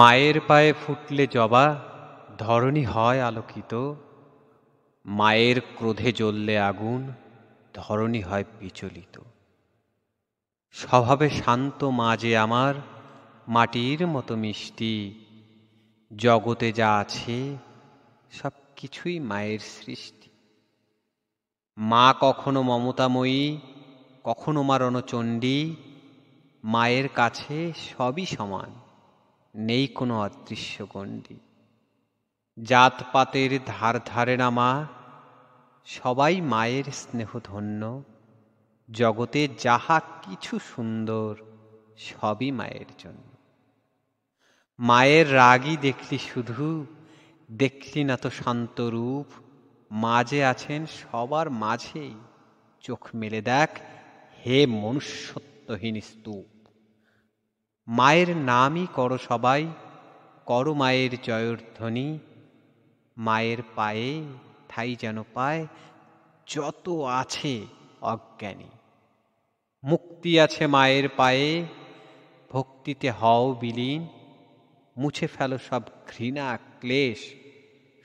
মায়ের পায়ে ফুটলে জবা ধরণী হয় আলোকিত মায়ের ক্রোধে জ্বললে আগুন ধরণী হয় বিচলিত স্বভাবে শান্ত মা যে আমার মাটির মতো মিষ্টি জগতে যা আছে সব কিছুই মায়ের সৃষ্টি মা কখনো মমতাময়ী কখনো মা রণচণ্ডী মায়ের কাছে সবই সমান নেই কোনো অদৃশ্য গণ্ডি জাতপাতের ধার ধারে না মা সবাই মায়ের স্নেহধন্য জগতে যাহা কিছু সুন্দর সবই মায়ের জন্য মায়ের রাগই দেখলি শুধু দেখলি না তো শান্ত রূপ মাঝে আছেন সবার মাঝেই চোখ মেলে দেখ হে মনুষ্যত্বহীন স্তূপ মায়ের নামই করো সবাই করো মায়ের জয়ধ্বনি মায়ের পায়ে ঠাই যেন পায় যত আছে অজ্ঞানী মুক্তি আছে মায়ের পায়ে ভক্তিতে হও বিলীন মুছে ফেলো সব ঘৃণা ক্লেশ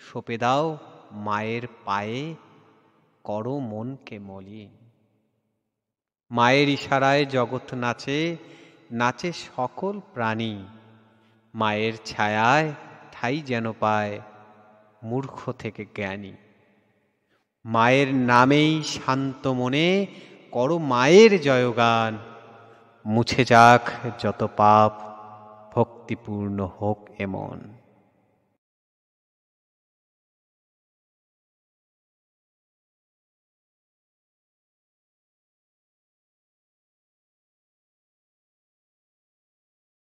সপে দাও মায়ের পায়ে করো মনকে মলিন মায়ের ইশারায় জগৎ নাচে নাচে সকল প্রাণী মায়ের ছায়ায় ঠাই যেন পায় মূর্খ থেকে জ্ঞানী মায়ের নামেই শান্ত মনে করো মায়ের জয়গান মুছে যাক যত পাপ ভক্তিপূর্ণ হোক এমন